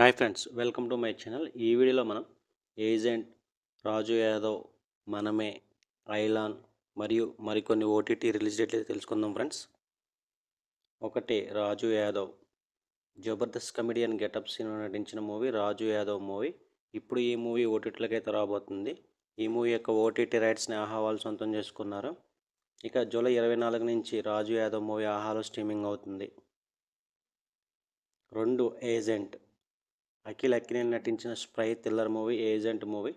hi friends welcome to my channel ఈ వీడియోలో మనం ఏజెంట్ రాజు యాదవ్ మనమే ఐలాన్ మరియు మరికొన్ని ఓటీటీ రిలీజ్ డేట్లు తెలుసుకుందాం ఫ్రెండ్స్ ఒకటి Raju Yadav Jabardasth comedian getup cinema నటించిన మూవీ రాజు యాదవ్ మూవీ ఇప్పుడు ఈ మూవీ ఓటీటీలకు అయితే రాబోతుంది ఈ మూవీ యొక్క ఓటీటీ రైట్స్ని ఆహ్వాలు సొంతం చేసుకున్నారు ఇక జూలై ఇరవై నాలుగు నుంచి రాజు యాదవ్ మూవీ ఆహాలో స్ట్రీమింగ్ అవుతుంది రెండు ఏజెంట్ అఖిల్ అక్కినేని నటించిన spy thriller movie agent movie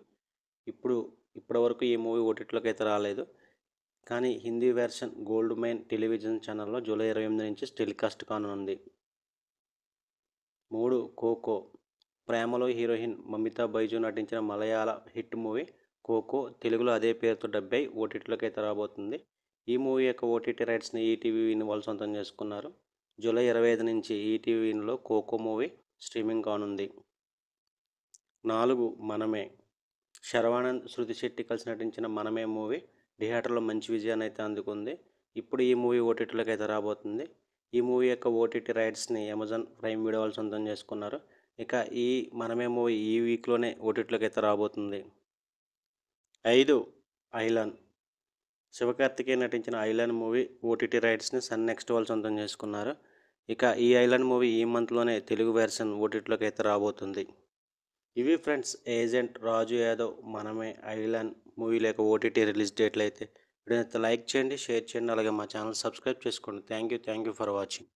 ఇప్పుడు ఇప్పటివరకు ఈ మూవీ ఓటీటీలోకి అయితే రాలేదు కానీ Hindi version gold mine television ఛానల్లో జూలై ఇరవై ఎనిమిది నుంచి టెలికాస్ట్ కానుంది మూడు కోకో ప్రేమలో హీరోయిన్ మమితా బైజు నటించిన మలయాళ హిట్ మూవీ కోకో తెలుగులో అదే పేరుతో డెబ్బై ఓటీటీలోకి అయితే రాబోతుంది ఈ మూవీ యొక్క ఓటీటీ రైట్స్ని ఈటీవీ వాళ్ళు సొంతం చేసుకున్నారు జూలై ఇరవై ఐదు నుంచి ఈటీవీలో కోకో మూవీ స్ట్రీమింగ్ కానుంది నాలుగు మనమే శర్వానంద్ శృతి శెట్టి కలిసి నటించిన మనమే మూవీ థియేటర్లో మంచి విజయాన్ని అయితే అందుకుంది ఇప్పుడు ఈ మూవీ ఓటీటీలోకి అయితే రాబోతుంది ఈ మూవీ యొక్క ఓటీటీ రైట్స్ని అమెజాన్ ప్రైమ్ వీడియో వాళ్ళు సొంతం చేసుకున్నారు ఇక ఈ మనమే మూవీ ఈ వీక్లోనే ఓటీటీలోకి అయితే రాబోతుంది ఐదు ఐలాన్ శివకార్తికేయ నటించిన ఐలాన్ మూవీ ఓటీటీ రైట్స్ని సన్ నెక్స్ట్ వాళ్ళు సొంతం చేసుకున్నారు ఇక ఈ ఐలాండ్ మూవీ ఈ మంత్లోనే తెలుగు వెర్షన్ ఓటీటీలోకి అయితే రాబోతుంది ఇవి ఫ్రెండ్స్ ఏజెంట్ రాజు యాదవ్ మనమే ఐలాండ్ మూవీ లేక ఓటీటీ రిలీజ్ డేట్లు అయితే వీడినైతే లైక్ చేయండి షేర్ చేయండి అలాగే మా ఛానల్ సబ్స్క్రైబ్ చేసుకోండి thank you thank you for watching